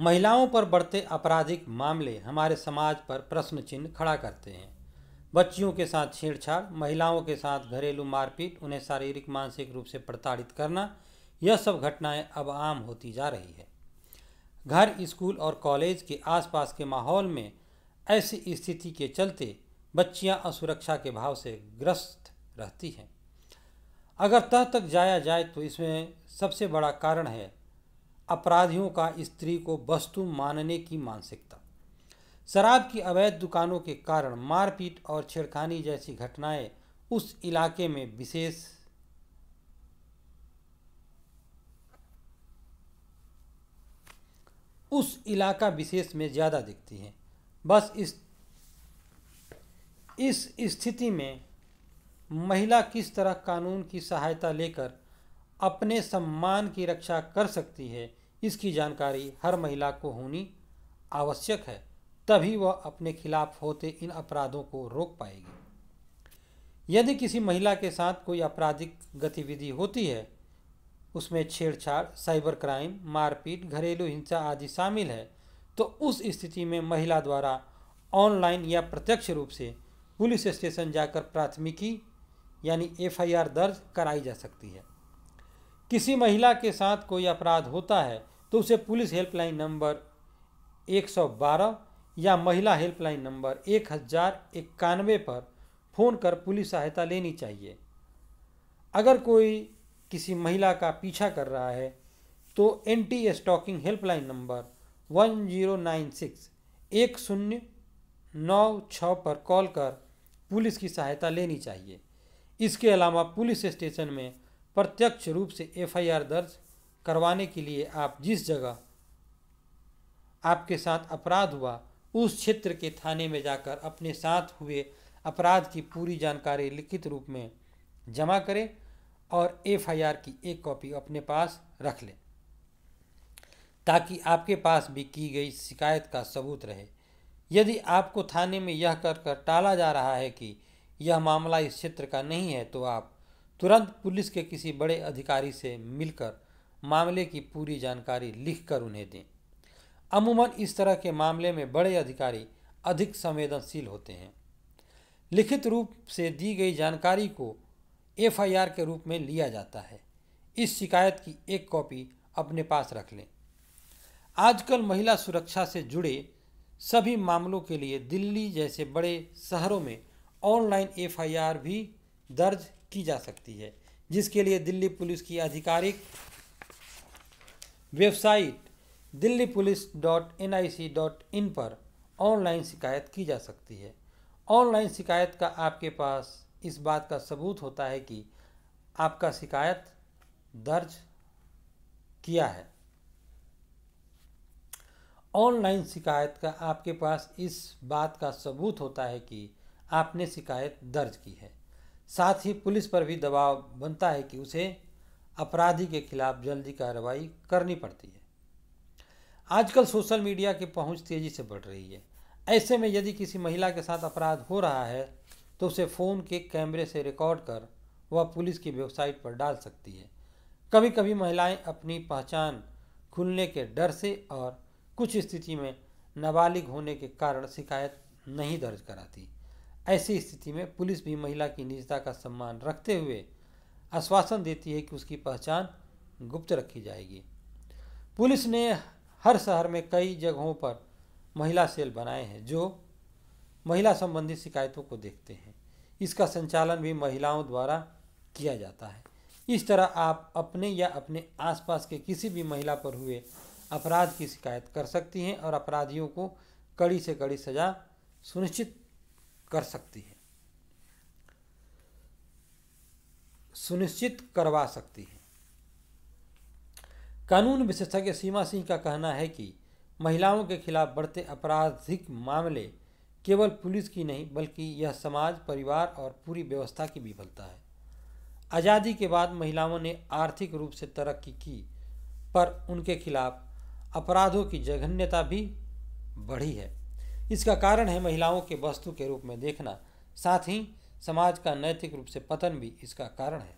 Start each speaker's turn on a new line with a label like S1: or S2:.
S1: महिलाओं पर बढ़ते आपराधिक मामले हमारे समाज पर प्रश्न चिन्ह खड़ा करते हैं बच्चियों के साथ छेड़छाड़ महिलाओं के साथ घरेलू मारपीट उन्हें शारीरिक मानसिक रूप से प्रताड़ित करना यह सब घटनाएं अब आम होती जा रही है घर स्कूल और कॉलेज के आसपास के माहौल में ऐसी स्थिति के चलते बच्चियां असुरक्षा के भाव से ग्रस्त रहती हैं अगर तह तक जाया जाए तो इसमें सबसे बड़ा कारण है अपराधियों का स्त्री को वस्तु मानने की मानसिकता शराब की अवैध दुकानों के कारण मारपीट और छेड़खानी जैसी घटनाएं उस इलाके में विशेष उस इलाका विशेष में ज़्यादा दिखती हैं बस इस इस स्थिति में महिला किस तरह कानून की सहायता लेकर अपने सम्मान की रक्षा कर सकती है इसकी जानकारी हर महिला को होनी आवश्यक है तभी वह अपने खिलाफ होते इन अपराधों को रोक पाएगी यदि किसी महिला के साथ कोई आपराधिक गतिविधि होती है उसमें छेड़छाड़ साइबर क्राइम मारपीट घरेलू हिंसा आदि शामिल है तो उस स्थिति में महिला द्वारा ऑनलाइन या प्रत्यक्ष रूप से पुलिस स्टेशन जाकर प्राथमिकी यानी एफआईआर दर्ज कराई जा सकती है किसी महिला के साथ कोई अपराध होता है तो उसे पुलिस हेल्पलाइन नंबर 112 या महिला हेल्पलाइन नंबर एक हज़ार इक्यानवे पर फ़ोन कर पुलिस सहायता लेनी चाहिए अगर कोई किसी महिला का पीछा कर रहा है तो anti stalking helpline number one zero nine six एक शून्य नौ छः पर कॉल कर पुलिस की सहायता लेनी चाहिए इसके अलावा पुलिस स्टेशन में प्रत्यक्ष रूप से एफआईआर दर्ज करवाने के लिए आप जिस जगह आपके साथ अपराध हुआ उस क्षेत्र के थाने में जाकर अपने साथ हुए अपराध की पूरी जानकारी लिखित रूप में जमा करें और एफआईआर की एक कॉपी अपने पास रख लें ताकि आपके पास भी की गई शिकायत का सबूत रहे यदि आपको थाने में यह कर कर टाला जा रहा है कि यह मामला इस क्षेत्र का नहीं है तो आप तुरंत पुलिस के किसी बड़े अधिकारी से मिलकर मामले की पूरी जानकारी लिखकर उन्हें दें अमूमन इस तरह के मामले में बड़े अधिकारी अधिक संवेदनशील होते हैं लिखित रूप से दी गई जानकारी को एफआईआर के रूप में लिया जाता है इस शिकायत की एक कॉपी अपने पास रख लें आजकल महिला सुरक्षा से जुड़े सभी मामलों के लिए दिल्ली जैसे बड़े शहरों में ऑनलाइन एफआईआर भी दर्ज की जा सकती है जिसके लिए दिल्ली पुलिस की आधिकारिक website Delhi police dot N I C dot in पर ऑनलाइन शिकायत की जा सकती है ऑनलाइन शिकायत का आपके पास इस बात का सबूत होता है कि आपका शिकायत दर्ज किया है ऑनलाइन शिकायत का आपके पास इस बात का सबूत होता है कि आपने शिकायत दर्ज की है साथ ही पुलिस पर भी दबाव बनता है कि उसे अपराधी के खिलाफ जल्दी कार्रवाई करनी पड़ती है आजकल सोशल मीडिया की पहुंच तेज़ी से बढ़ रही है ऐसे में यदि किसी महिला के साथ अपराध हो रहा है तो उसे फ़ोन के कैमरे से रिकॉर्ड कर वह पुलिस की वेबसाइट पर डाल सकती है कभी कभी महिलाएं अपनी पहचान खुलने के डर से और कुछ स्थिति में नाबालिग होने के कारण शिकायत नहीं दर्ज कराती ऐसी स्थिति में पुलिस भी महिला की निजता का सम्मान रखते हुए आश्वासन देती है कि उसकी पहचान गुप्त रखी जाएगी पुलिस ने हर शहर में कई जगहों पर महिला सेल बनाए हैं जो महिला संबंधी शिकायतों को देखते हैं इसका संचालन भी महिलाओं द्वारा किया जाता है इस तरह आप अपने या अपने आसपास के किसी भी महिला पर हुए अपराध की शिकायत कर सकती हैं और अपराधियों को कड़ी से कड़ी सज़ा सुनिश्चित कर सकती है सुनिश्चित करवा सकती है कानून विशेषज्ञ सीमा सिंह का कहना है कि महिलाओं के खिलाफ बढ़ते आपराधिक मामले केवल पुलिस की नहीं बल्कि यह समाज परिवार और पूरी व्यवस्था की विफलता है आज़ादी के बाद महिलाओं ने आर्थिक रूप से तरक्की की पर उनके खिलाफ अपराधों की जघन्यता भी बढ़ी है इसका कारण है महिलाओं के वस्तु के रूप में देखना साथ ही समाज का नैतिक रूप से पतन भी इसका कारण है